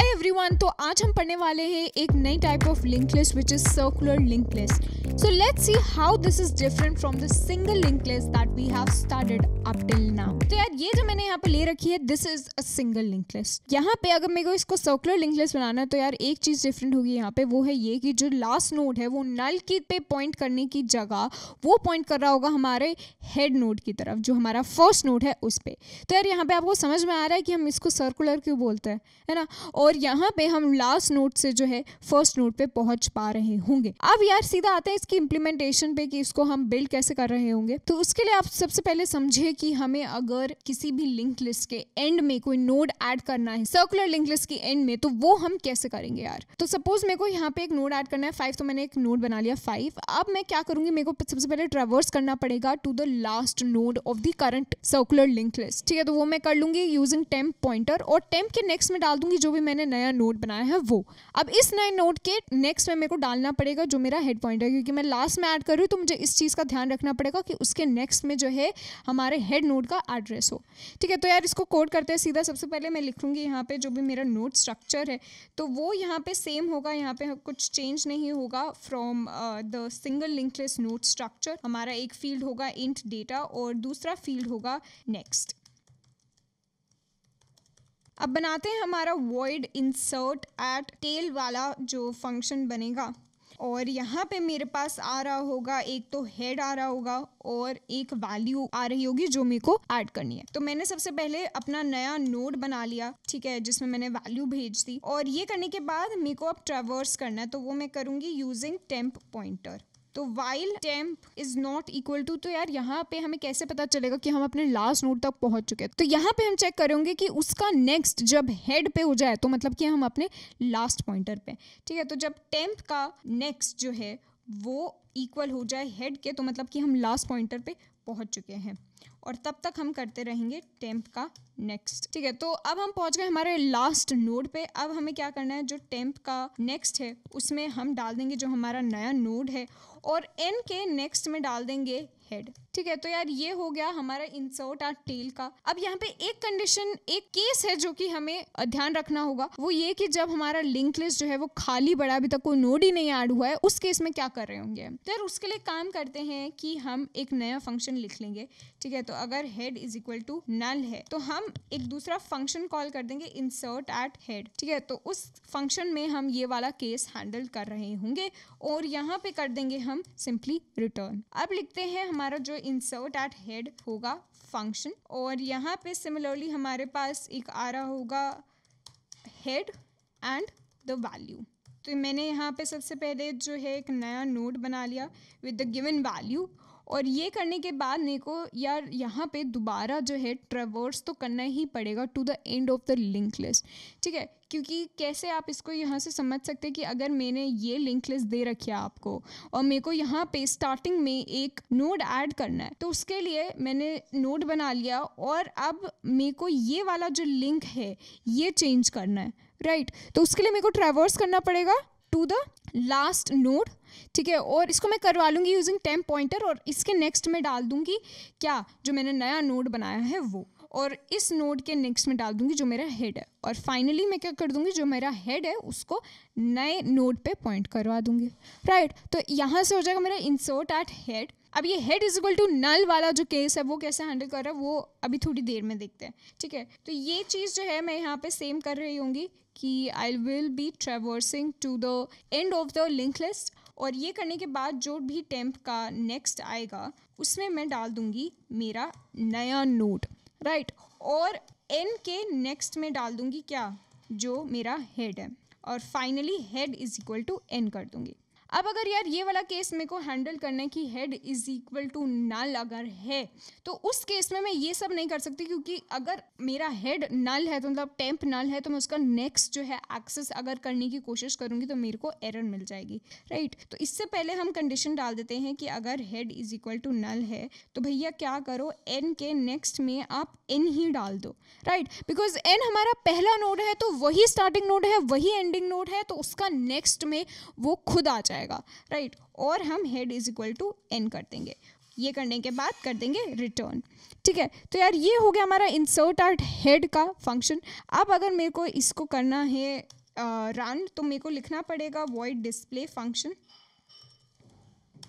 Hi everyone तो आज हम पढ़ने वाले हैं एक नई type of link list which is circular link list so let's see how this is different from the single link list that we have started up till now तो यार ये जो मैंने यहाँ पे ले रखी है this is a single link list यहाँ पे अगर मेरे को इसको सर्कुलर लिंक लिस्ट बनाना है तो यार एक चीज डिफरेंट होगी यहाँ पे वो है ये कि जो लास्ट नोड है वो नल की पे पॉइंट करने की जगह वो पॉइंट कर रहा होगा हमारे हेड नोड की तरफ जो हमारा फर्स्ट नोड है उस पर तो यार यहाँ पे आपको समझ में आ रहा है कि हम इसको सर्कुलर क्यों बोलते हैं है ना और और यहाँ पे हम लास्ट नोट से जो है फर्स्ट नोट पे पहुंच पा रहे होंगे अब यार सीधा आते हैं इसकी इम्प्लीमेंटेशन पे कि इसको हम बिल्ड कैसे कर रहे होंगे तो उसके लिए आप सबसे पहले समझे कि हमें अगर किसी भी लिंक लिस्ट के एंड में कोई नोड ऐड करना है सर्कुलर लिंक लिस्ट की एंड में तो वो हम कैसे करेंगे यार तो सपोज मेरे को यहाँ पे एक नोड ऐड करना है फाइव तो मैंने एक नोड बना लिया फाइव अब मैं क्या करूंगी मेरे को सबसे पहले ट्रेवर्स करना पड़ेगा to the last node of the current circular link list ठीक है तो वो मैं कर लूंगी यूजिंग टेम्प पॉइंटर और टेम्प के नेक्स्ट में डाल दूंगी जो भी मैंने मैंने नया नोट बनाया है वो अब इस नए नोट के नेक्स्ट में मेरे को डालना पड़ेगा जो मेरा हेड पॉइंट है क्योंकि मैं लास्ट में ऐड कर रही हूँ तो मुझे इस चीज़ का ध्यान रखना पड़ेगा कि उसके नेक्स्ट में जो है हमारे हेड नोट का एड्रेस हो ठीक है तो यार इसको कोड करते हैं सीधा सबसे पहले मैं लिखूँगी यहाँ पर जो भी मेरा नोट स्ट्रक्चर है तो वो यहाँ पर सेम होगा यहाँ पर कुछ चेंज नहीं होगा from the single link list node structure हमारा एक फील्ड होगा इंट डेटा और दूसरा फील्ड होगा नेक्स्ट अब बनाते हैं हमारा void इंसर्ट एट टेल वाला जो फंक्शन बनेगा और यहाँ पे मेरे पास आ रहा होगा एक तो हेड आ रहा होगा और एक वैल्यू आ रही होगी जो मेरे को ऐड करनी है तो मैंने सबसे पहले अपना नया नोड बना लिया ठीक है जिसमें मैंने वैल्यू भेज दी और ये करने के बाद मेरे को अब ट्रेवर्स करना है तो वो मैं करूँगी यूजिंग टेम्प पॉइंटर तो while temp is not equal to तो यार यहाँ पे हमें कैसे पता चलेगा कि हम अपने लास्ट नोट तक पहुंच चुके हैं तो यहाँ पे हम चेक करेंगे कि उसका नेक्स्ट जब हेड पे हो जाए तो मतलब कि हम अपने लास्ट पॉइंटर पे ठीक है तो जब टेम्प का नेक्स्ट जो है वो इक्वल हो जाए हेड के तो मतलब कि हम लास्ट पॉइंटर पे पहुंच चुके हैं और तब तक हम करते रहेंगे टेम्प का नेक्स्ट ठीक है तो अब हम पहुंच गए हमारे लास्ट नोड पे अब हमें क्या करना है जो टेम्प का नेक्स्ट है उसमें हम डाल देंगे जो हमारा नया नोड है और एन के नेक्स्ट में डाल देंगे हेड ठीक है तो यार ये हो गया हमारा इंसर्ट आर टेल का अब यहाँ पे एक कंडीशन एक केस है जो कि हमें ध्यान रखना होगा वो ये कि जब हमारा लिंक लिस्ट जो है वो खाली बड़ा अभी तक कोई नोड ही नहीं ऐड हुआ है उस केस में क्या कर रहे होंगे तो यार उसके लिए काम करते हैं कि हम एक नया फंक्शन लिख लेंगे ठीक है तो अगर head is equal to null है तो हम एक दूसरा फंक्शन कॉल कर देंगे इंसर्ट एट हेड ठीक है तो उस फंक्शन में हम ये वाला केस हैंडल कर रहे होंगे और यहाँ पे कर देंगे हम सिंपली रिटर्न अब लिखते हैं हमारा जो इंसर्ट एट हेड होगा फंक्शन और यहाँ पे सिमिलरली हमारे पास एक आ रहा होगा हेड एंड द वैल्यू तो मैंने यहाँ पे सबसे पहले जो है एक नया नोड बना लिया विद द गिवन वैल्यू और ये करने के बाद मेरे को यार यहाँ पे दोबारा जो है ट्रेवर्स तो करना ही पड़ेगा to the end of the link list ठीक है क्योंकि कैसे आप इसको यहाँ से समझ सकते हैं कि अगर मैंने ये लिंक लिस्ट दे रखी है आपको और मेरे को यहाँ पे स्टार्टिंग में एक नोड ऐड करना है तो उसके लिए मैंने नोड बना लिया और अब मेरे को ये वाला जो लिंक है ये चेंज करना है राइट right. तो उसके लिए मेरे को ट्रेवर्स करना पड़ेगा टू द लास्ट नोड ठीक है और इसको मैं करवा लूँगी यूजिंग टेम्प पॉइंटर और इसके नेक्स्ट में डाल दूँगी क्या जो मैंने नया नोड बनाया है वो और इस नोड के नेक्स्ट में डाल दूंगी जो मेरा हेड है और फाइनली मैं क्या कर दूंगी जो मेरा हेड है उसको नए नोड पे पॉइंट करवा दूंगी राइट right, तो यहाँ से हो जाएगा मेरा इंसर्ट एट हेड अब ये head is equal to null वाला जो केस है वो कैसे हैंडल कर रहा है वो अभी थोड़ी देर में देखते हैं ठीक है तो ये चीज़ जो है मैं यहाँ पे सेम कर रही होंगी कि I will be traversing to the end of the link list और ये करने के बाद जो भी टेम्प का नेक्स्ट आएगा उसमें मैं डाल दूंगी मेरा नया नोट राइट right. और एन के नेक्स्ट में डाल दूंगी क्या जो मेरा हेड है और finally head is equal to N कर दूंगी अब अगर यार ये वाला केस मेरे को हैंडल करने की head is equal to null अगर है तो उस केस में मैं ये सब नहीं कर सकती क्योंकि अगर मेरा हेड नल है तो मतलब टेम्प नल है तो मैं उसका नेक्स्ट जो है एक्सेस अगर करने की कोशिश करूँगी तो मेरे को एरर मिल जाएगी राइट right? तो इससे पहले हम कंडीशन डाल देते हैं कि अगर head is equal to null है तो भैया क्या करो एन के नेक्स्ट में आप एन ही डाल दो राइट बिकॉज एन हमारा पहला नोड है तो वही स्टार्टिंग नोड है वही एंडिंग नोड है तो उसका नेक्स्ट में वो खुद आ जाए जाएगा राइट और हम head is equal to N कर देंगे ये करने के बाद कर देंगे रिटर्न ठीक है तो यार ये हो गया हमारा इंसर्ट आर्ट हेड का फंक्शन अब अगर मेरे को इसको करना है रन uh, तो मेरे को लिखना पड़ेगा वॉइड डिस्प्ले फंक्शन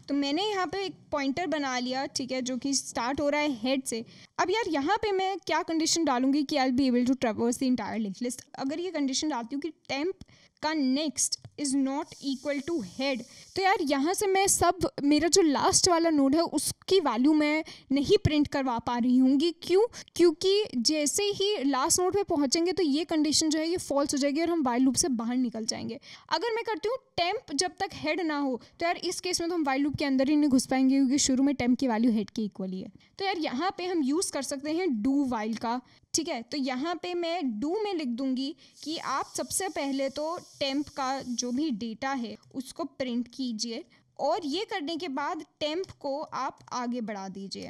तो मैंने यहाँ पे एक पॉइंटर बना लिया ठीक है जो कि स्टार्ट हो रहा है हेड से अब यार यहाँ पे मैं क्या कंडीशन डालूंगी कि I be able to traverse the entire link list अगर ये कंडीशन डालती हूँ कि टेम्प का next is not equal to head तो यार यहाँ से मैं सब मेरा जो लास्ट वाला नोड है उसकी वैल्यू मैं नहीं प्रिंट करवा पा रही हूँगी क्यों क्योंकि जैसे ही लास्ट नोड पे पहुँचेंगे तो ये कंडीशन जो है ये फॉल्स हो जाएगी और हम वाइल लूप से बाहर निकल जाएंगे अगर मैं करती हूँ टेम्प जब तक हेड ना हो तो यार इस केस में तो हम वाइल लूप के अंदर ही नहीं घुस पाएंगे क्योंकि शुरू में टेम्प की वैल्यू हेड के इक्वली है तो यार यहाँ पर हम यूज़ कर सकते हैं डू वाइल का ठीक है तो यहाँ पे मैं डू में लिख दूंगी कि आप सबसे पहले तो टेम्प का जो भी डेटा है उसको प्रिंट कीजिए और ये करने के बाद टेम्प को आप आगे बढ़ा दीजिए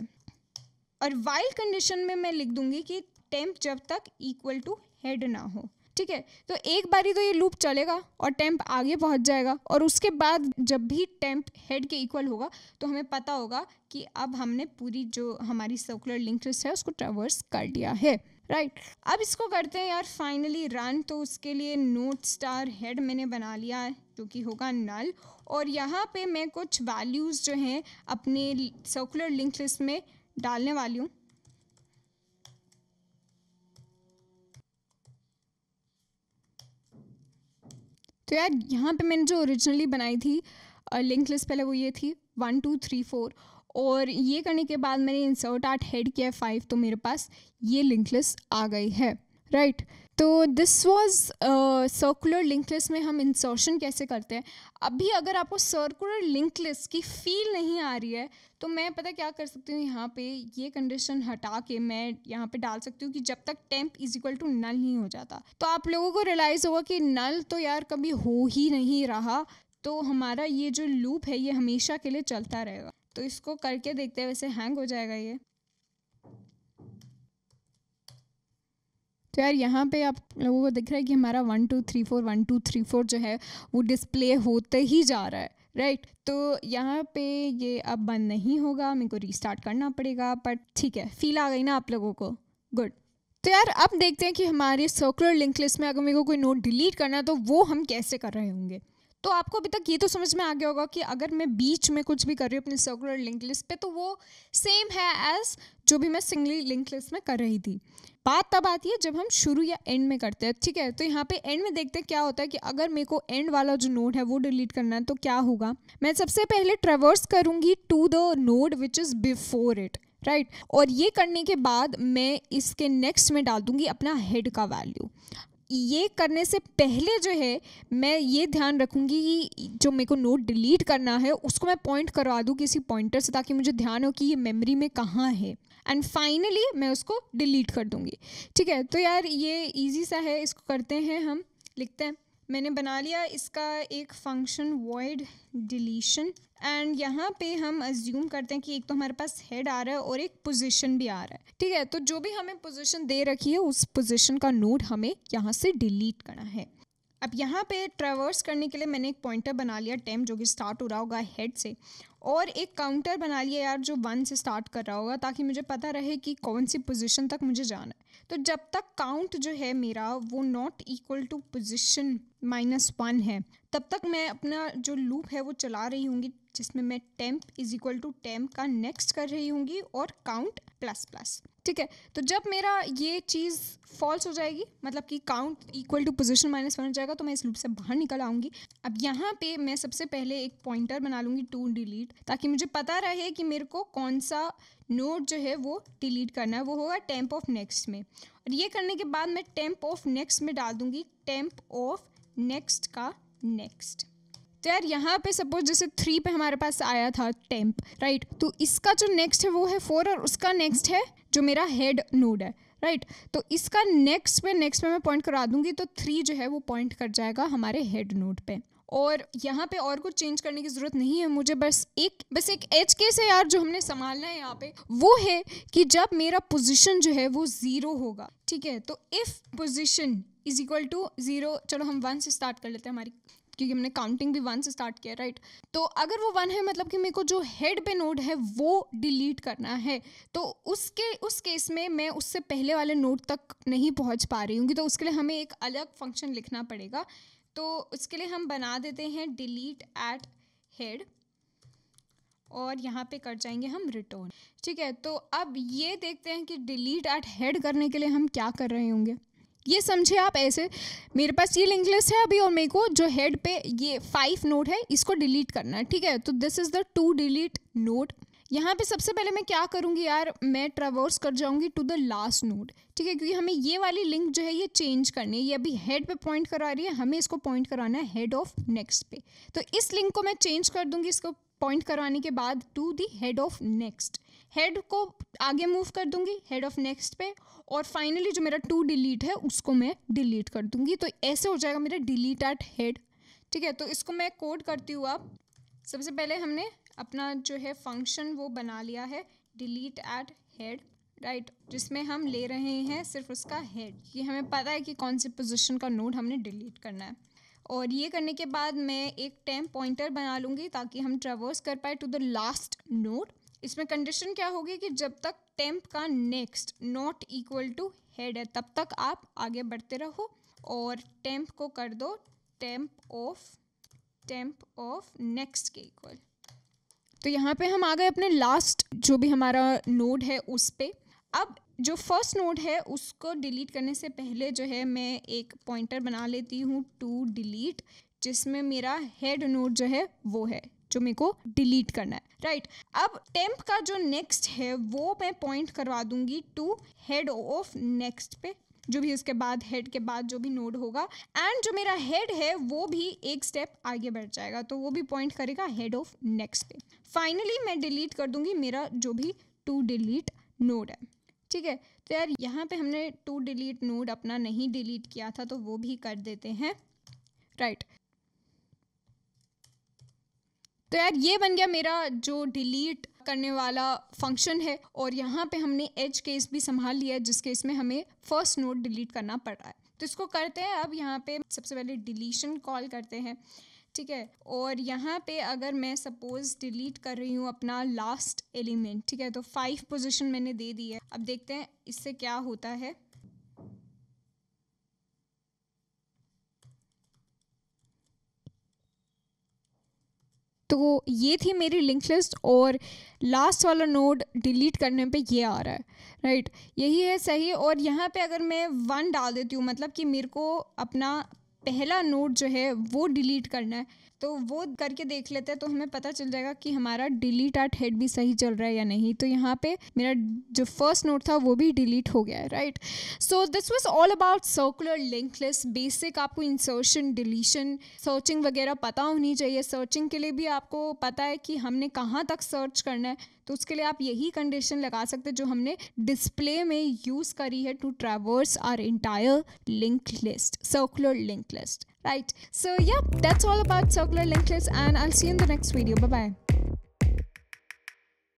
और वाइल्ड कंडीशन में मैं लिख दूंगी कि टेम्प जब तक इक्वल टू हेड ना हो ठीक है तो एक बारी तो ये लूप चलेगा और टेम्प आगे पहुंच जाएगा और उसके बाद जब भी टेम्प हेड के इक्वल होगा तो हमें पता होगा कि अब हमने पूरी जो हमारी सर्कुलर लिंक लिस्ट है उसको ट्रेवर्स कर लिया है राइट right. अब इसको करते हैं यार फाइनली रन तो उसके लिए नोट स्टार हेड मैंने बना लिया है जो कि होगा नल और यहाँ पे मैं कुछ वैल्यूज़ जो हैं अपने सर्कुलर लिंक लिस्ट में डालने वाली हूँ तो यार यहाँ पे मैंने जो ओरिजिनली बनाई थी लिंक लिस्ट पहले वो ये थी वन टू थ्री फोर और ये करने के बाद मैंने इंसर्ट आर्ट हेड किया फाइव तो मेरे पास ये लिंक लिस्ट आ गई है राइट right. तो this was circular link list में हम इंसर्शन कैसे करते हैं अभी अगर आपको सर्कुलर लिंक लिस्ट की फील नहीं आ रही है तो मैं पता क्या कर सकती हूँ यहाँ पे ये कंडीशन हटा के मैं यहाँ पे डाल सकती हूँ कि जब तक temp is equal to null नहीं हो जाता तो आप लोगों को रियलाइज़ होगा कि नल तो यार कभी हो ही नहीं रहा तो हमारा ये जो लूप है ये हमेशा के लिए चलता रहेगा तो इसको करके देखते हैं वैसे हैंग हो जाएगा ये तो यार यहाँ पे आप लोगों को दिख रहा है कि हमारा one two three four one two three four जो है वो डिस्प्ले होते ही जा रहा है राइट right. तो यहाँ पे ये अब बंद नहीं होगा मेरे को रीस्टार्ट करना पड़ेगा बट ठीक है फील आ गई ना आप लोगों को गुड तो यार अब देखते हैं कि हमारे सर्कुलर लिंक लिस्ट में अगर मेरे को कोई नोट डिलीट करना है तो वो हम कैसे कर रहे होंगे तो आपको अभी तक ये तो समझ में आ गया होगा कि अगर मैं बीच में कुछ भी कर रही हूँ अपनी सर्कुलर लिंक लिस्ट पे तो वो सेम है एज जो भी मैं सिंगली लिंक लिस्ट में कर रही थी बात तब आती है जब हम शुरू या एंड में करते हैं ठीक है तो यहाँ पे एंड में देखते हैं क्या होता है कि अगर मेरे को एंड वाला जो नोड है वो डिलीट करना है तो क्या होगा मैं सबसे पहले ट्रेवर्स करूँगी to the node which is before it right right. और ये करने के बाद मैं इसके नेक्स्ट में डाल दूंगी अपना हेड का वैल्यू ये करने से पहले जो है मैं ये ध्यान रखूँगी कि जो मेरे को नोट डिलीट करना है उसको मैं पॉइंट करवा दूँ किसी पॉइंटर से ताकि मुझे ध्यान हो कि ये मेमोरी में कहाँ है एंड फाइनली मैं उसको डिलीट कर दूँगी ठीक है तो यार ये ईजी सा है इसको करते हैं हम लिखते हैं मैंने बना लिया इसका एक फंक्शन वॉइड डिलीशन एंड यहाँ पे हम अज्यूम करते हैं कि एक तो हमारे पास हेड आ रहा है और एक पोजिशन भी आ रहा है ठीक है तो जो भी हमें पोजिशन दे रखी है उस पोजिशन का नोड हमें यहाँ से डिलीट करना है अब यहाँ पे ट्रेवर्स करने के लिए मैंने एक पॉइंटर बना लिया टेम जो कि स्टार्ट हो रहा होगा हेड से और एक काउंटर बना लिया यार जो वन से स्टार्ट कर रहा होगा ताकि मुझे पता रहे कि कौन सी पोजिशन तक मुझे जाना है तो जब तक काउंट जो है मेरा वो not equal to position minus one है तब तक मैं अपना जो लूप है वो चला रही हूँगी जिसमें मैं temp is equal to temp का नेक्स्ट कर रही हूँगी और काउंट प्लस प्लस ठीक है तो जब मेरा ये चीज़ फॉल्स हो जाएगी मतलब कि count equal to position minus one हो जाएगा तो मैं इस लूप से बाहर निकल आऊँगी अब यहाँ पे मैं सबसे पहले एक पॉइंटर बना लूँगी टू डिलीट ताकि मुझे पता रहे कि मेरे को कौन सा नोट जो है वो डिलीट करना है वो होगा टेम्प ऑफ नेक्स्ट में और ये करने के बाद मैं टेम्प ऑफ नेक्स्ट में डाल दूँगी टेम्प ऑफ नेक्स्ट का नेक्स्ट तो यार यहाँ पे सपोज जैसे थ्री पे हमारे पास आया था टेम्प राइट तो इसका जो नेक्स्ट है वो है फोर और उसका नेक्स्ट है जो मेरा हेड नोड है राइट right? तो इसका नेक्स्ट पे नेक्स्ट पे मैं पॉइंट करा दूंगी तो थ्री जो है वो पॉइंट कर जाएगा हमारे हेड नोड पे और यहाँ पे और कुछ चेंज करने की ज़रूरत नहीं है मुझे बस एक बस एक एच केस है यार जो हमने संभालना है यहाँ पे वो है कि जब मेरा पोजीशन जो है वो ज़ीरो होगा ठीक है तो if position is equal to zero चलो हम वन से स्टार्ट कर लेते हैं हमारी क्योंकि हमने काउंटिंग भी वन से स्टार्ट किया राइट तो अगर वो वन है मतलब कि मेरे को जो हेड पे नोड है वो डिलीट करना है तो उसके उस केस में मैं उससे पहले वाले नोड तक नहीं पहुँच पा रही हूँ तो उसके लिए हमें एक अलग फंक्शन लिखना पड़ेगा तो उसके लिए हम बना देते हैं डिलीट एट हेड और यहाँ पे कर जाएंगे हम रिटर्न ठीक है तो अब ये देखते हैं कि डिलीट एट हेड करने के लिए हम क्या कर रहे होंगे ये समझे आप ऐसे मेरे पास ये लिंक लिस्ट है अभी और मेरे को जो हेड पे ये फाइव नोट है इसको डिलीट करना है ठीक है तो this is the to delete node यहाँ पे सबसे पहले मैं क्या करूँगी यार मैं ट्रावर्स कर जाऊँगी टू द लास्ट नोट ठीक है क्योंकि हमें ये वाली लिंक जो है ये चेंज करनी है ये अभी हेड पे पॉइंट करा रही है हमें इसको पॉइंट कराना है हेड ऑफ नेक्स्ट पे तो इस लिंक को मैं चेंज कर दूँगी इसको पॉइंट करवाने के बाद to the head of next head को आगे मूव कर दूंगी हेड ऑफ नेक्स्ट पे और फाइनली जो मेरा टू डिलीट है उसको मैं डिलीट कर दूंगी तो ऐसे हो जाएगा मेरा डिलीट एट हेड ठीक है तो इसको मैं कोड करती हूँ आप सबसे पहले हमने अपना जो है फंक्शन वो बना लिया है delete at head right right, जिसमें हम ले रहे हैं सिर्फ उसका हेड ये हमें पता है कि कौन सी पोजीशन का नोड हमने डिलीट करना है और ये करने के बाद मैं एक टेम पॉइंटर बना लूँगी ताकि हम ट्रेवर्स कर पाए टू द लास्ट नोड इसमें कंडीशन क्या होगी कि जब तक टेम्प का next not equal to head है तब तक आप आगे बढ़ते रहो और टेम्प को कर दो temp of temp of next के इक्वल तो यहाँ पे हम आ गए अपने लास्ट जो भी हमारा नोड है उस पर अब जो फर्स्ट नोड है उसको डिलीट करने से पहले जो है मैं एक पॉइंटर बना लेती हूँ टू डिलीट जिसमें मेरा हेड नोड जो है वो है जो मेरे को डिलीट करना है राइट right. अब टेम्प का जो नेक्स्ट है वो मैं पॉइंट करवा दूंगी टू हेड ऑफ नेक्स्ट पे जो भी उसके बाद हेड के बाद जो भी नोड होगा एंड जो मेरा हेड है वो भी एक स्टेप आगे बढ़ जाएगा तो वो भी पॉइंट करेगा हेड ऑफ नेक्स्ट पे फाइनली मैं डिलीट कर दूंगी मेरा जो भी टू डिलीट नोड है ठीक है तो यार यहाँ पे हमने टू डिलीट नोड अपना नहीं डिलीट किया था तो वो भी कर देते हैं राइट right. तो यार ये बन गया मेरा जो डिलीट करने वाला फंक्शन है और यहाँ पे हमने एज केस भी संभाल लिया है जिस केस में हमें फर्स्ट नोट डिलीट करना पड़ रहा है तो इसको करते हैं अब यहाँ पे सबसे पहले डिलीशन कॉल करते हैं ठीक है और यहाँ पे अगर मैं सपोज़ डिलीट कर रही हूँ अपना लास्ट एलिमेंट ठीक है तो फाइव पोजिशन मैंने दे दी है अब देखते हैं इससे क्या होता है तो ये थी मेरी लिंक लिस्ट और लास्ट वाला नोड डिलीट करने पे ये आ रहा है राइट यही है सही और यहाँ पे अगर मैं वन डाल देती हूँ मतलब कि मेरे को अपना पहला नोड जो है वो डिलीट करना है तो वो करके देख लेते हैं तो हमें पता चल जाएगा कि हमारा डिलीट आर्ट हेड भी सही चल रहा है या नहीं तो यहाँ पे मेरा जो फर्स्ट नोट था वो भी डिलीट हो गया है right so this was all about circular link list basic आपको इंसर्शन डिलीशन सर्चिंग वगैरह पता होनी चाहिए सर्चिंग के लिए भी आपको पता है कि हमने कहाँ तक सर्च करना है तो उसके लिए आप यही कंडीशन लगा सकते हैं जो हमने डिस्प्ले में यूज़ करी है to traverse our entire link list circular link list Right. So, yeah, that's all about circular linked lists, and I'll see you in the next video. Bye bye.